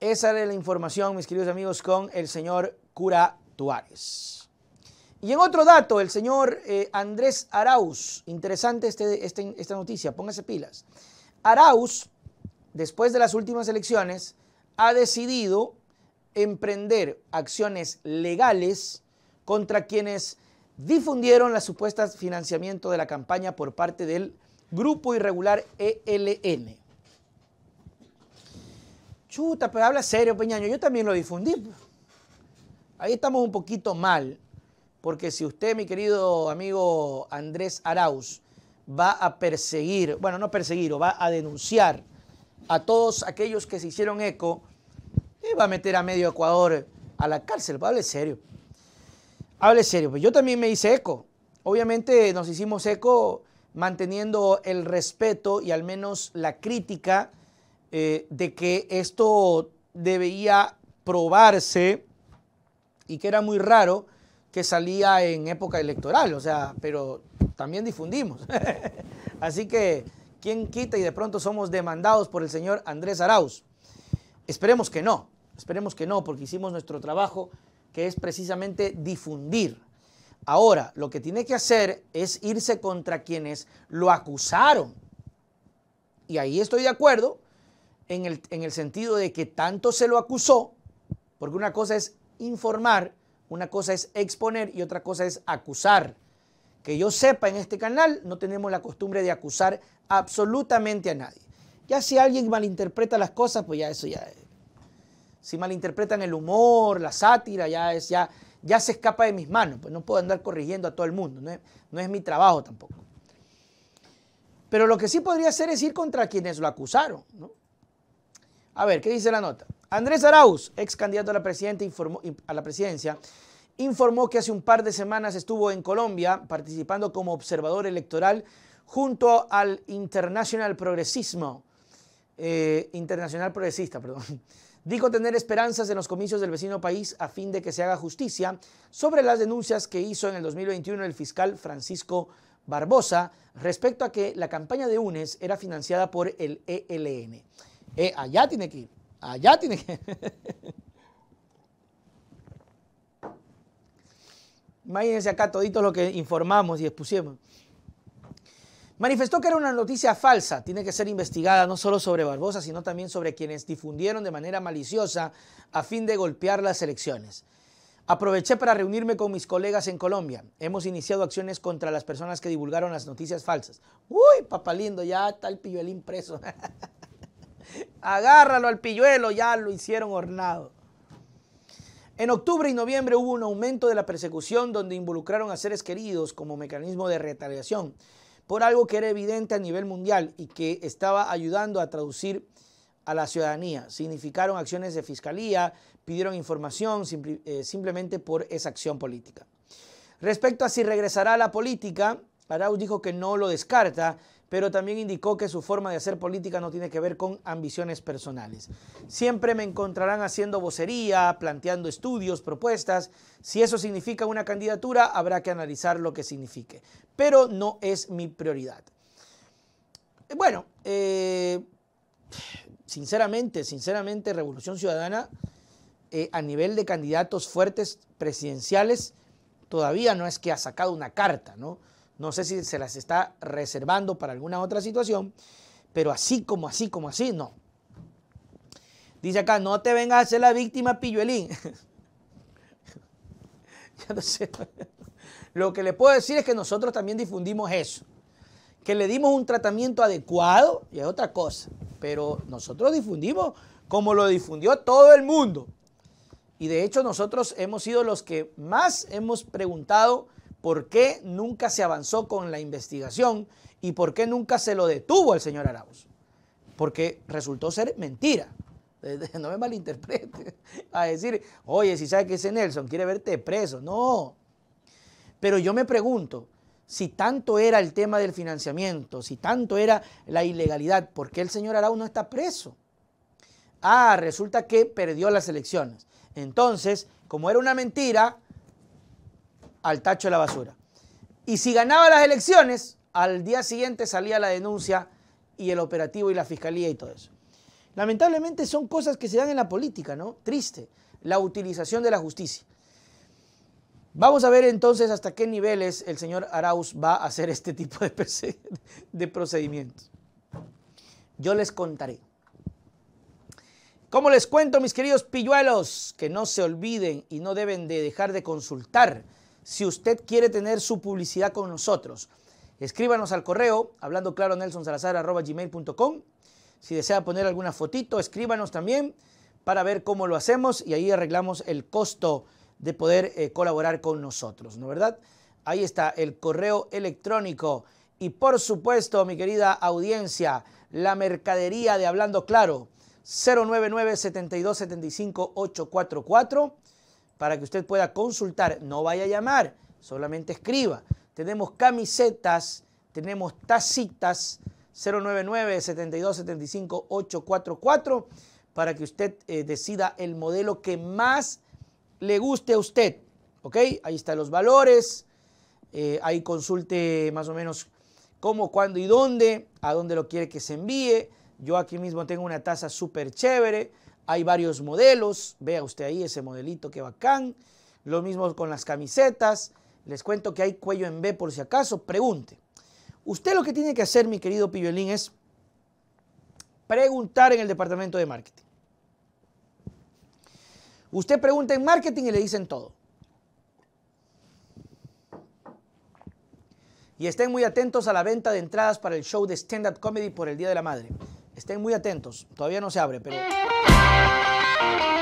Esa es la información, mis queridos amigos, con el señor cura Tuárez. Y en otro dato, el señor eh, Andrés Arauz, interesante este, este, esta noticia, póngase pilas. Arauz, después de las últimas elecciones, ha decidido emprender acciones legales contra quienes difundieron las supuestas financiamiento de la campaña por parte del grupo irregular ELN. Chuta, pero habla serio, Peñaño. Yo también lo difundí. Ahí estamos un poquito mal, porque si usted, mi querido amigo Andrés Arauz, va a perseguir, bueno, no perseguir, o va a denunciar a todos aquellos que se hicieron eco, y eh, va a meter a medio Ecuador a la cárcel. Pues hable serio. Hable serio. Pues yo también me hice eco. Obviamente nos hicimos eco manteniendo el respeto y al menos la crítica eh, de que esto debía probarse y que era muy raro que salía en época electoral, o sea, pero también difundimos. Así que, ¿quién quita y de pronto somos demandados por el señor Andrés Arauz? Esperemos que no, esperemos que no, porque hicimos nuestro trabajo, que es precisamente difundir. Ahora, lo que tiene que hacer es irse contra quienes lo acusaron. Y ahí estoy de acuerdo en el, sentido de que tanto se lo acusó, porque una cosa es informar, una cosa es exponer y otra cosa es acusar. Que yo sepa, en este canal no tenemos la costumbre de acusar absolutamente a nadie. Ya si alguien malinterpreta las cosas, pues ya eso ya es. Si malinterpretan el humor, la sátira, ya es ya ya se escapa de mis manos, pues no puedo andar corrigiendo a todo el mundo, no es, no es mi trabajo tampoco. Pero lo que sí podría hacer es ir contra quienes lo acusaron, ¿no? A ver, ¿qué dice la nota? Andrés Arauz, ex candidato a la, informó, a la presidencia, informó que hace un par de semanas estuvo en Colombia participando como observador electoral junto al Internacional Progresismo, eh, Internacional Progresista, perdón. Dijo tener esperanzas en los comicios del vecino país a fin de que se haga justicia sobre las denuncias que hizo en el 2021 el fiscal Francisco Barbosa respecto a que la campaña de UNES era financiada por el ELN. Eh, allá tiene que ir. Allá tiene que Imagínense acá todito lo que informamos y expusimos. Manifestó que era una noticia falsa. Tiene que ser investigada no solo sobre Barbosa, sino también sobre quienes difundieron de manera maliciosa a fin de golpear las elecciones. Aproveché para reunirme con mis colegas en Colombia. Hemos iniciado acciones contra las personas que divulgaron las noticias falsas. Uy, papá lindo, ya está el pilluelín preso. Agárralo al pilluelo, ya lo hicieron hornado. En octubre y noviembre hubo un aumento de la persecución donde involucraron a seres queridos como mecanismo de retaliación por algo que era evidente a nivel mundial y que estaba ayudando a traducir a la ciudadanía. Significaron acciones de fiscalía, pidieron información eh, simplemente por esa acción política. Respecto a si regresará a la política, Arauz dijo que no lo descarta, pero también indicó que su forma de hacer política no tiene que ver con ambiciones personales. Siempre me encontrarán haciendo vocería, planteando estudios, propuestas. Si eso significa una candidatura, habrá que analizar lo que signifique. Pero no es mi prioridad. Eh, bueno, eh, sinceramente, sinceramente, Revolución Ciudadana, eh, a nivel de candidatos fuertes presidenciales, todavía no es que ha sacado una carta, ¿no? No sé si se las está reservando para alguna otra situación, pero así como así como así, no. Dice acá, no te vengas a hacer la víctima, pilluelín. ya no sé. Lo que le puedo decir es que nosotros también difundimos eso. Que le dimos un tratamiento adecuado y es otra cosa. Pero nosotros difundimos como lo difundió todo el mundo. Y de hecho nosotros hemos sido los que más hemos preguntado por qué nunca se avanzó con la investigación y por qué nunca se lo detuvo al señor Arauz. Porque resultó ser mentira. No me malinterprete. A decir, oye, si sabe que ese Nelson quiere verte preso. No. Pero yo me pregunto, si tanto era el tema del financiamiento, si tanto era la ilegalidad, ¿por qué el señor Arauz no está preso? Ah, resulta que perdió las elecciones. Entonces, como era una mentira, al tacho de la basura. Y si ganaba las elecciones, al día siguiente salía la denuncia y el operativo y la fiscalía y todo eso. Lamentablemente son cosas que se dan en la política, ¿no? Triste, la utilización de la justicia. Vamos a ver entonces hasta qué niveles el señor Arauz va a hacer este tipo de, procedimientos. Yo les contaré. Como les cuento, mis queridos pilluelos, que no se olviden y no deben de dejar de consultar si usted quiere tener su publicidad con nosotros. Escríbanos al correo, hablando claro Nelson Salazar, gmail.com. Si desea poner alguna fotito, escríbanos también para ver cómo lo hacemos y ahí arreglamos el costo de poder eh, colaborar con nosotros, ¿no verdad? Ahí está el correo electrónico y por supuesto, mi querida audiencia, la mercadería de Hablando Claro, 099 7275 844 para que usted pueda consultar. No vaya a llamar, solamente escriba. Tenemos camisetas, tenemos tacitas 099 72 844 para que usted eh, decida el modelo que más le guste a usted. ¿Ok? Ahí están los valores. Eh, ahí consulte más o menos cómo, cuándo y dónde, a dónde lo quiere que se envíe. Yo aquí mismo tengo una taza súper chévere hay varios modelos, vea usted ahí ese modelito que bacán. Lo mismo con las camisetas. Les cuento que hay cuello en B por si acaso. Pregunte. Usted lo que tiene que hacer, mi querido Piolín, es preguntar en el departamento de marketing. Usted pregunta en marketing y le dicen todo. Y estén muy atentos a la venta de entradas para el show de stand-up comedy por el Día de la Madre. Estén muy atentos. Todavía no se abre, pero... Bye.